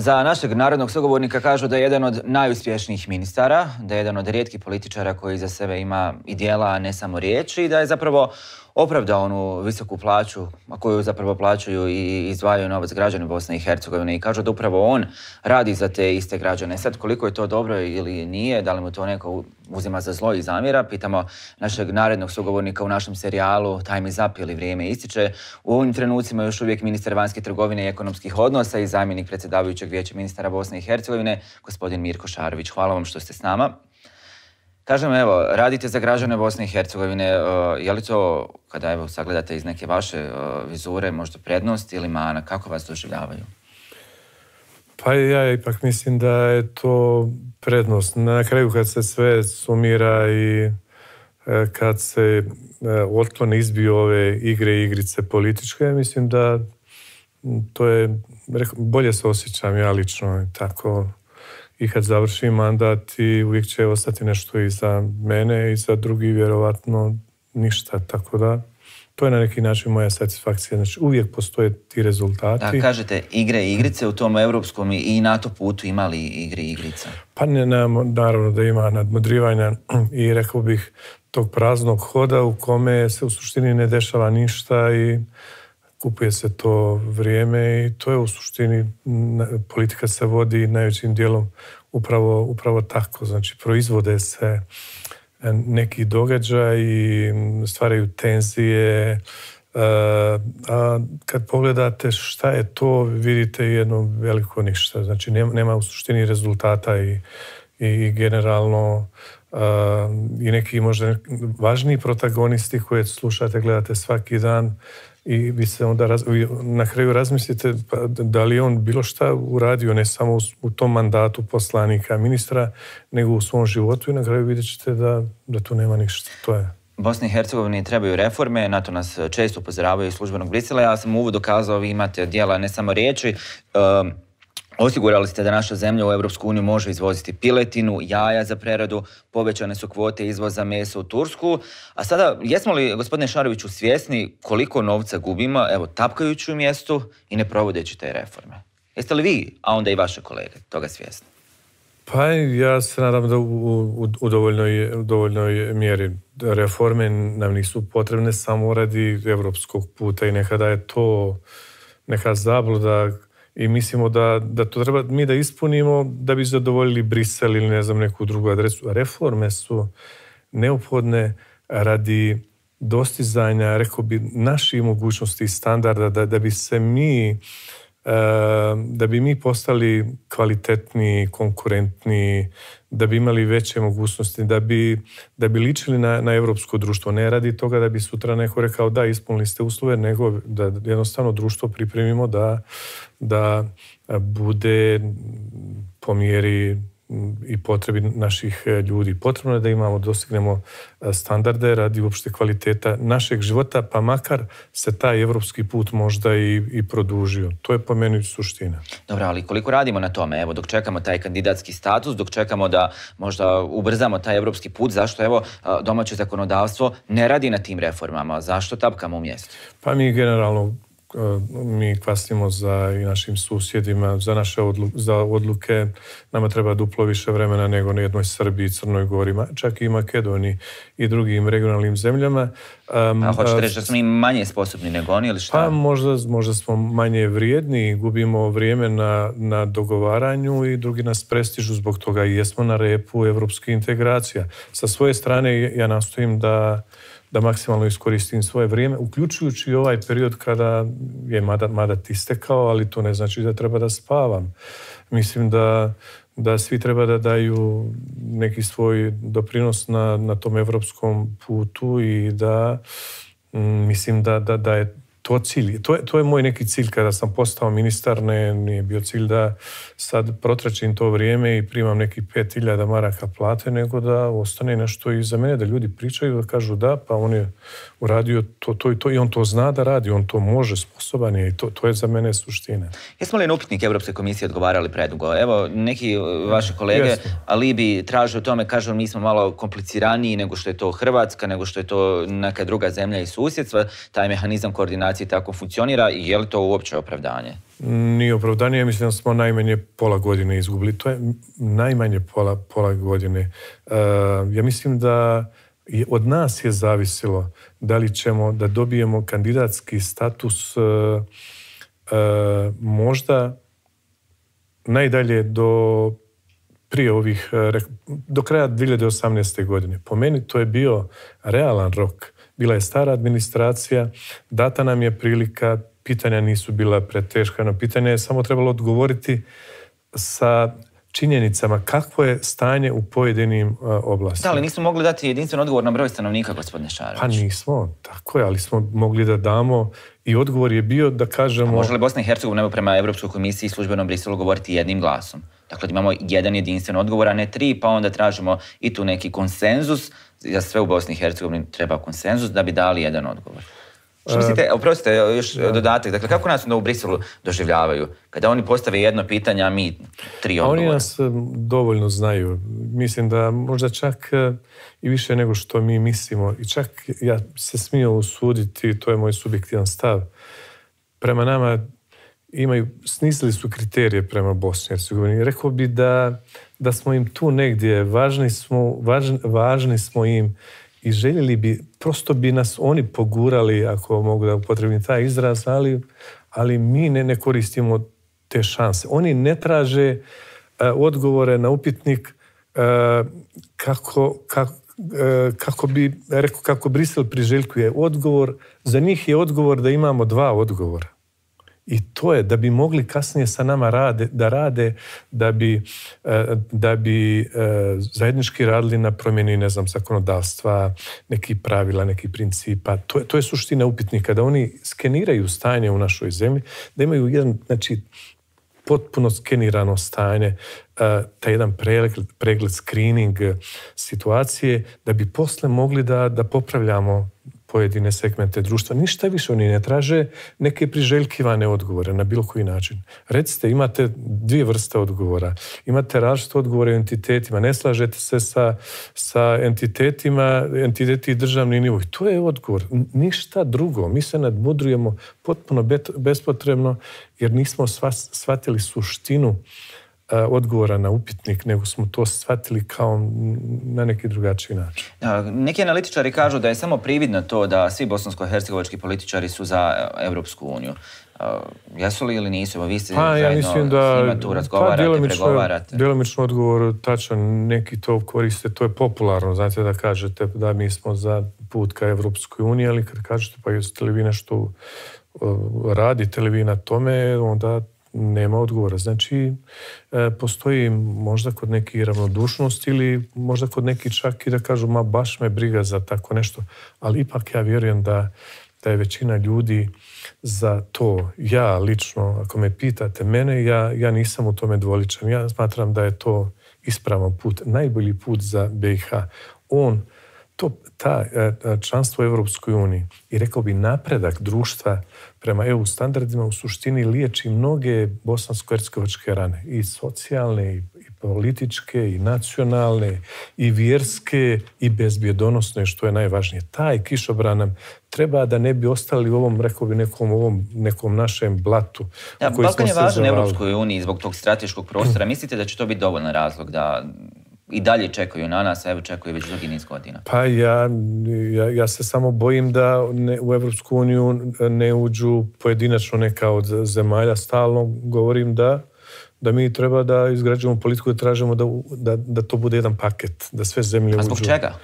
Za našeg narodnog sugovornika kažu da je jedan od najuspješnijih ministara, da je jedan od rijetkih političara koji za sebe ima i dijela, a ne samo riječi, i da je zapravo opravda onu visoku plaću, a koju zapravo plaćaju i izdvajaju novac građani Bosne i Hercegovine i kažu da upravo on radi za te iste građane. Sad koliko je to dobro ili nije, da li mu to neko uzima za zlo i zamjera, pitamo našeg narednog sugovornika u našem serijalu Time is Up ili vrijeme ističe. U ovim trenucima još uvijek ministar vanjske trgovine i ekonomskih odnosa i zamjenik predsjedavajućeg vijeća ministara Bosne i Hercegovine, gospodin Mirko Šarović. Hvala vam što ste s nama. Kažem, evo, radite za građane Bosne i Hercegovine, e, je li to, kada evo sagledate iz neke vaše e, vizure, možda prednost ili mana, kako vas doživljavaju? Pa ja ipak mislim da je to prednost. Na kraju kad se sve sumira i e, kad se otklon izbiju ove igre igrice političke, mislim da to je, bolje se osjećam ja lično, tako i kad završi mandat i uvijek će ostati nešto i za mene i za drugi vjerovatno ništa, tako da to je na neki način moja satisfakcija. Znači, uvijek postoje ti rezultati. Da, kažete, igre i igrice u tom europskom i NATO putu imali igre i igrica? Pa ne, naravno da ima nadmudrivanja i rekao bih tog praznog hoda u kome se u suštini ne dešava ništa i kupuje se to vrijeme i to je u suštini, politika se vodi najvećim dijelom upravo, upravo tako, znači proizvode se e, neki događaj i stvaraju tenzije, e, a kad pogledate šta je to, vidite jedno veliko ništa, znači nema u suštini rezultata i, generalno e, i neki možda važniji protagonisti koje slušate, gledate svaki dan i vi se onda raz, na kraju razmislite pa, da li on bilo šta uradio, ne samo u, tom mandatu poslanika ministra, nego u svom životu i na kraju vidjet ćete da, da tu nema ništa. To je. Bosni i Hercegovini trebaju reforme, na to nas često upozoravaju službenog Brisela. Ja sam uvod dokazao vi imate dijela ne samo riječi, um, Osigurali ste da naša zemlja u Europsku uniju može izvoziti piletinu, jaja za preradu, povećane su kvote izvoza mesa u Tursku. A sada, jesmo li, gospodine Šaroviću, svjesni koliko novca gubimo, evo, tapkajući u mjestu i ne provodeći te reforme? Jeste li vi, a onda i vaše kolege, toga svjesni? Pa ja se nadam da u, dovoljnoj, mjeri reforme nam nisu potrebne samo radi evropskog puta i nekada je to neka zabluda i mislimo da, to treba mi da ispunimo da bi zadovoljili Brisel ili ne znam neku drugu adresu. Reforme su neophodne radi dostizanja, rekao bi, naših mogućnosti i standarda da bi se mi Ehm, da bi mi postali kvalitetni, konkurentni, da bi imali veće mogućnosti, da bi, da ličili na, na europsko društvo. Ne radi toga da bi sutra neko rekao da ispunili ste uslove, nego da jednostavno društvo pripremimo da, da e, bude po mjeri i potrebi naših e, ljudi. Potrebno je da imamo, dostignemo e, standarde radi uopšte kvaliteta našeg života, pa makar se taj evropski put možda i, produžio. To je po meni suština. Dobro, ali koliko radimo na tome? Evo, dok čekamo taj kandidatski status, dok čekamo da možda ubrzamo taj evropski put, zašto evo e, domaće zakonodavstvo ne radi na tim reformama? Zašto tapkamo u mjestu? Pa mi generalno E, mi kasnimo za i našim susjedima, za naše za odluke. Nama treba duplo više vremena nego na jednoj Srbiji, Crnoj Gori, čak i Makedoniji i drugim regionalnim zemljama. A hoćete reći da smo mi manje sposobni nego oni šta? Pa možda, možda smo manje vrijedni, gubimo vrijeme na, na dogovaranju i drugi nas prestižu zbog toga i jesmo na repu evropskih integracija. Sa svoje strane ja nastojim da da maksimalno iskoristim svoje vrijeme, uključujući ovaj period kada je mada, mada ali to ne znači da treba da spavam. Mislim da, svi treba da daju neki svoj doprinos na, tom evropskom putu i da mm, mislim da, da, da je to cilj, to je, to je moj neki cilj kada sam postao ministar, ne, nije bio cilj da sad protračim to vrijeme i primam neki 5000 maraka plate, nego da ostane nešto i za mene, da ljudi pričaju, da kažu da, pa on uradio to, i on to zna da radi, on to može, sposoban je i to, to je za mene suština. Jesmo li na upitnik Europske komisije odgovarali predugo? Evo, neki vaše kolege Alibi traže o tome, kažu mi smo malo kompliciraniji nego što je to Hrvatska, nego što je to neka druga zemlja i susjedstva, taj mehanizam koordinacije tako funkcionira i je li to uopće opravdanje? Nije opravdanje, mislim da smo najmanje pola godine izgubili. To je najmanje pola, pola godine. E, ja mislim da i od nas je zavisilo da li ćemo da dobijemo kandidatski status e, e, možda najdalje do prije ovih, e, do kraja 2018. godine. Po meni to je bio realan rok. Bila je stara administracija, data nam je prilika, pitanja nisu bila preteška, na pitanje je samo trebalo odgovoriti sa činjenicama kakvo je stanje u pojedinim e, oblastima. Da, ali nismo mogli dati jedinstven odgovor na broj stanovnika, gospodine Šarović. Pa nismo, tako je, ali smo mogli da damo i odgovor je bio da kažemo... A može li Bosna i Hercegovina prema Europskoj komisiji i službenom Briselu govoriti jednim glasom? Dakle, imamo jedan jedinstven odgovor, a ne tri, pa onda tražimo i tu neki konsenzus. Za sve u Bosni i treba konsenzus da bi dali jedan odgovor. Što mislite, e, oprostite, još dodatak, dakle kako nas onda u Briselu doživljavaju? Kada oni postave jedno pitanje, a mi tri odgovora. Oni nas e, dovoljno znaju. Mislim da možda čak e, i više nego što mi mislimo. I čak ja se smijem usuditi, to je moj subjektivan stav. Prema nama imaju, snisili su kriterije prema Bosni i Hercegovini. Rekao bi da, smo im tu negdje, važni smo, važni, važni smo im i željeli bi, prosto bi nas oni pogurali, ako mogu da upotrebim taj izraz, ali, ali mi ne, ne koristimo te šanse. Oni ne traže e, odgovore na upitnik e, kako, kako, e, kako bi, rekao, kako Brisel priželjkuje odgovor. Za njih je odgovor da imamo dva odgovora. I to je da bi mogli kasnije sa nama rade, da rade, da bi, e, da bi e, zajednički radili na promjeni, ne znam, zakonodavstva, nekih pravila, nekih principa. To je, to je suština upitnika, da oni skeniraju stanje u našoj zemlji, da imaju jedan, znači, potpuno skenirano stanje, e, taj jedan pregled, pregled screening situacije, da bi posle mogli da popravljamo pojedine segmente društva. Ništa više oni ne traže neke priželjkivane odgovore na bilo koji način. Recite, imate dvije vrste odgovora. Imate različite odgovore o entitetima. Ne slažete se sa, entitetima, entiteti i državni nivo. To je odgovor. Ništa drugo. Mi se nadmudrujemo potpuno bespotrebno jer nismo shvatili suštinu E, odgovora na upitnik, nego smo to shvatili kao na neki drugačiji način. E, neki analitičari kažu da je samo prividno to da svi bosansko-hercegovački političari su za Europsku uniju. E, jesu li ili nisu? Vi ste pa, ja mislim da, pa razgovarate, pregovarate. Djelomično odgovor tačan, neki to koriste, to je popularno, znate da kažete da mi smo za put ka Europskoj uniji, ali kad kažete pa jeste li vi nešto radite li vi na tome, onda nema odgovora. Znači, e, postoji možda kod neki ravnodušnost ili možda kod neki čak i da kažu ma baš me briga za tako nešto, ali ipak ja vjerujem da, da je većina ljudi za to. Ja lično, ako me pitate mene, ja, ja nisam u tome dvoličan. Ja smatram da je to ispravan put, najbolji put za BiH. On to, ta e, e, članstvo u Europskoj uniji i rekao bi napredak društva prema EU standardima u suštini liječi mnoge bosansko-hercegovačke rane i socijalne i političke i nacionalne i vjerske i bezbjedonosne što je najvažnije. Taj kišobran nam treba da ne bi ostali u ovom, rekao bi, nekom, ovom, nekom našem blatu. Da, Balkan je važan Europskoj uniji zbog tog strateškog prostora. Mislite da će to biti dovoljan razlog da i dalje čekaju na nas, evo čekaju već drugi niz godina? Pa ja, se samo bojim da ne, u Europsku uniju ne uđu pojedinačno neka od zemalja. Stalno govorim da mi treba da izgrađujemo politiku i tražimo da, to bude jedan paket, da sve zemlje uđu. zbog čega?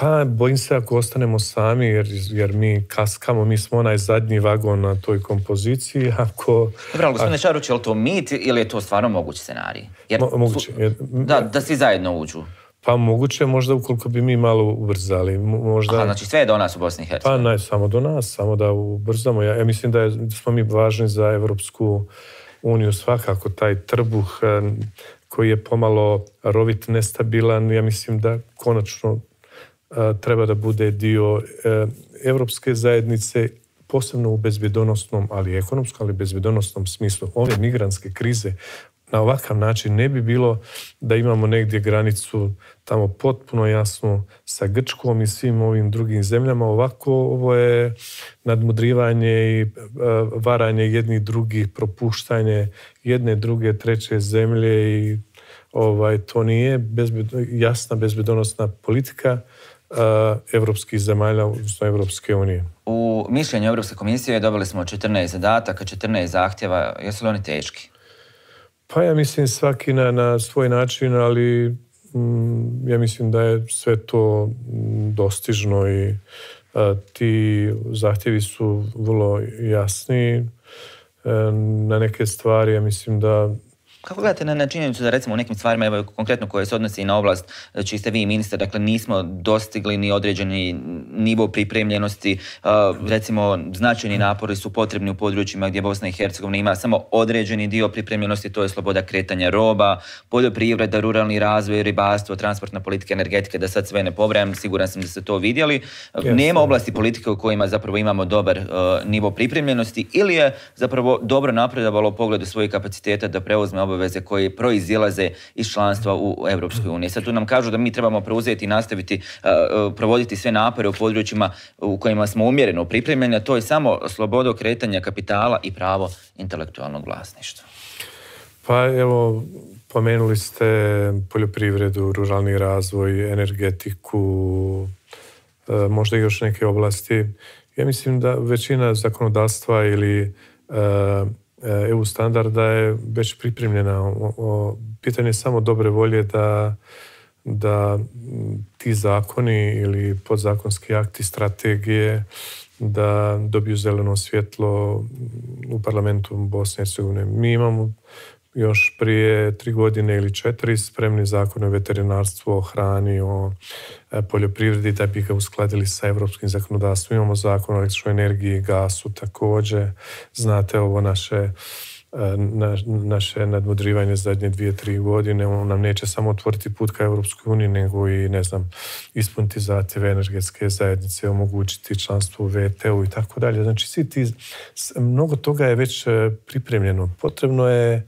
Pa bojim se ako ostanemo sami jer, jer mi kaskamo, mi smo onaj zadnji vagon na toj kompoziciji. Ako, Dobro, ali gospodine je li to mit ili je to stvarno mogući scenarij? Jer, moguće. da, da svi zajedno uđu. Pa moguće možda ukoliko bi mi malo ubrzali. Možda... Aha, znači sve je do nas u Bosni Pa ne, samo do nas, samo da ubrzamo. Ja, ja mislim da, je, da smo mi važni za Evropsku uniju svakako. Taj trbuh koji je pomalo rovit, nestabilan, ja mislim da konačno treba da bude dio europske zajednice, posebno u bezbjedonosnom, ali i ekonomskom, ali bezbjedonosnom smislu. Ove migrantske krize na ovakav način ne bi bilo da imamo negdje granicu tamo potpuno jasno sa Grčkom i svim ovim drugim zemljama. Ovako ovo je nadmudrivanje i e, varanje jednih drugih, propuštanje jedne, druge, treće zemlje i ovaj, to nije jasna bezbjedonosna politika Eh, evropskih zemalja, odnosno Evropske unije? U mišljenju Europske komisije dobili smo 14 zadataka, 14 zahtjeva. Jesu li oni teški? Pa ja mislim svaki na, na svoj način, ali mm, ja mislim da je sve to mm, dostižno i eh, ti zahtjevi su vrlo jasni. Eh, na neke stvari ja mislim da kako gledate na, činjenicu da recimo u nekim stvarima, evo konkretno koje se odnosi i na oblast e, čiji ste vi ministar, dakle nismo dostigli ni određeni nivo pripremljenosti, e, recimo značajni napori su potrebni u područjima gdje Bosna i Hercegovina ima samo određeni dio pripremljenosti, to je sloboda kretanja roba, poljoprivreda, ruralni razvoj, ribarstvo, transportna politika, energetika, da sad sve ne pobrajam, siguran sam da ste to vidjeli. Nema oblasti politike u kojima zapravo imamo dobar e, nivo pripremljenosti ili je zapravo dobro napredovalo u pogledu svojih kapaciteta da preuzme veze koje proizilaze iz članstva u Europskoj uniji. Sad tu nam kažu da mi trebamo preuzeti i nastaviti uh, uh, provoditi sve napore u područjima u kojima smo umjereno pripremljeni, a to je samo slobodo kretanja kapitala i pravo intelektualnog vlasništva. Pa evo, pomenuli ste poljoprivredu, ruralni razvoj, energetiku, uh, možda još neke oblasti. Ja mislim da većina zakonodavstva ili E, EU standarda je već pripremljena. Pitanje je samo dobre volje da, ti zakoni ili podzakonski akti, strategije, da dobiju zeleno svjetlo u parlamentu Bosne i Hercegovine. Mi imamo još prije tri godine ili četiri spremni zakon o veterinarstvu, o hrani, o e, poljoprivredi, da bi ga uskladili sa evropskim zakonodavstvom. Imamo zakon o električnoj energiji i gasu također. Znate ovo naše e, na, naše nadmudrivanje zadnje dvije, tri godine, ono nam neće samo otvoriti put ka Europskoj uniji, nego i, ne znam, ispuniti energetske zajednice, omogućiti članstvo u VTU i tako dalje. Znači, svi ti, mnogo toga je već e, pripremljeno. Potrebno je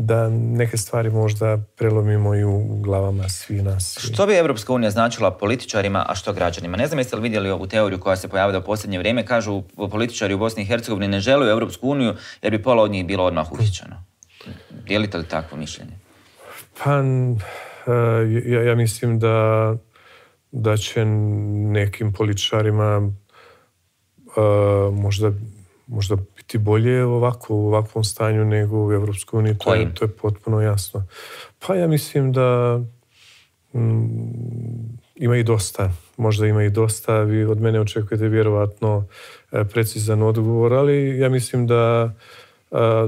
da neke stvari možda prelomimo i u glavama svi nas. Što bi Europska unija značila političarima, a što građanima? Ne znam jeste li vidjeli ovu teoriju koja se pojavila u posljednje vrijeme. Kažu političari u Bosni i Hercegovini ne žele Europsku uniju jer bi pola od njih bilo odmah uhićeno. Dijelite li takvo mišljenje? Pa, e, ja, mislim da, da će nekim političarima e, možda možda biti bolje ovako u ovakvom stanju nego u EU, To je, potpuno jasno. Pa ja mislim da mm, ima i dosta. Možda ima i dosta. Vi od mene očekujete vjerovatno e, precizan odgovor, ali ja mislim da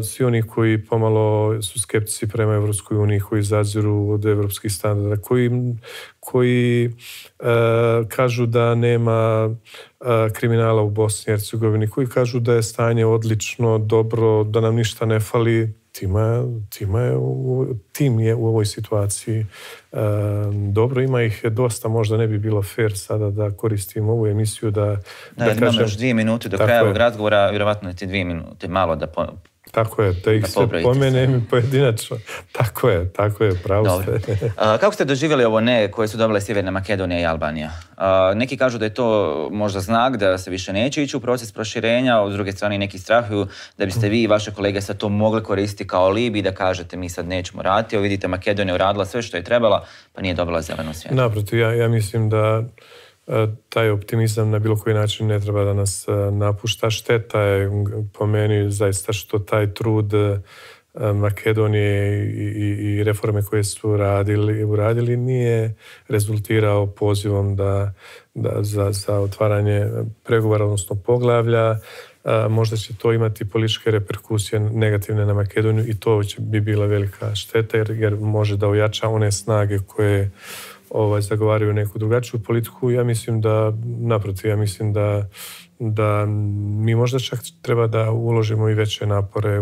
svi oni koji pomalo su skeptici prema Evropskoj uniji, koji zaziru od evropskih standarda, koji, e, kažu da nema e, kriminala u Bosni i Hercegovini, koji kažu da je stanje odlično, dobro, da nam ništa ne fali, tim je u ovoj situaciji e, dobro, ima ih dosta, možda ne bi bilo fair sada da koristim ovu emisiju da... Da, da kažem, još dvije minute do kraja razgovora, vjerovatno minute, malo da tako je, to ih sve pomene pojedinačno. Tako je, tako je, pravo Kako ste doživjeli ovo ne koje su dobile Sjeverna Makedonija i Albanija? neki kažu da je to možda znak da se više neće ići u proces proširenja, a s druge strane neki strahuju da biste vi i vaše kolege sad to mogli koristiti kao i da kažete mi sad nećemo raditi, evo vidite Makedonija uradila sve što je trebala, pa nije dobila zeleno svjetlo. Naprotiv, ja, ja mislim da E, taj optimizam na bilo koji način ne treba da nas e, napušta. Šteta je po meni zaista što taj trud e, Makedonije i, reforme koje su radili, uradili nije rezultirao pozivom da, za, otvaranje pregovora, odnosno poglavlja. možda će to imati političke reperkusije negativne na Makedoniju i to bi bila velika šteta jer, može da ojača one snage koje ovaj, zagovaraju neku drugačiju politiku, ja mislim da, naprotiv, ja mislim da, mi možda čak treba da uložimo i veće napore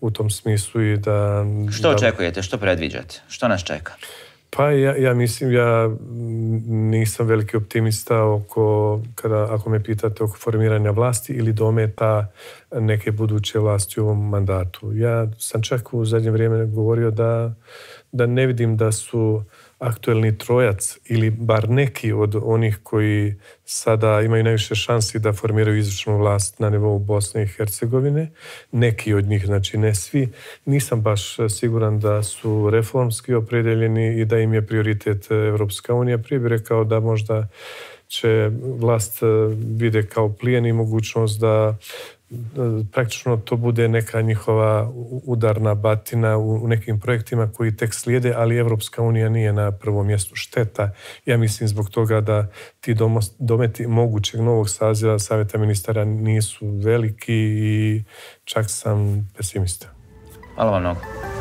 u, tom smislu i da... Što da... očekujete, što predviđate, što nas čeka? Pa ja, mislim, ja nisam veliki optimista oko, kada, ako me pitate oko formiranja vlasti ili dometa neke buduće vlasti u ovom mandatu. Ja sam čak u zadnje vrijeme govorio da ne vidim da su aktuelni trojac ili bar neki od onih koji sada imaju najviše šansi da formiraju izvršnu vlast na nivou Bosne i Hercegovine. Neki od njih, znači ne svi. Nisam baš siguran da su reformski opredeljeni i da im je prioritet Evropska unija. Prije bih rekao da možda će vlast eh, vide kao plijen i mogućnost da praktično to bude neka njihova udarna batina u nekim projektima koji tek slijede, ali Evropska unija nije na prvom mjestu šteta. Ja mislim zbog toga da ti dometi mogućeg novog saziva savjeta ministara nisu veliki i čak sam pesimista. Hvala vam mnogo.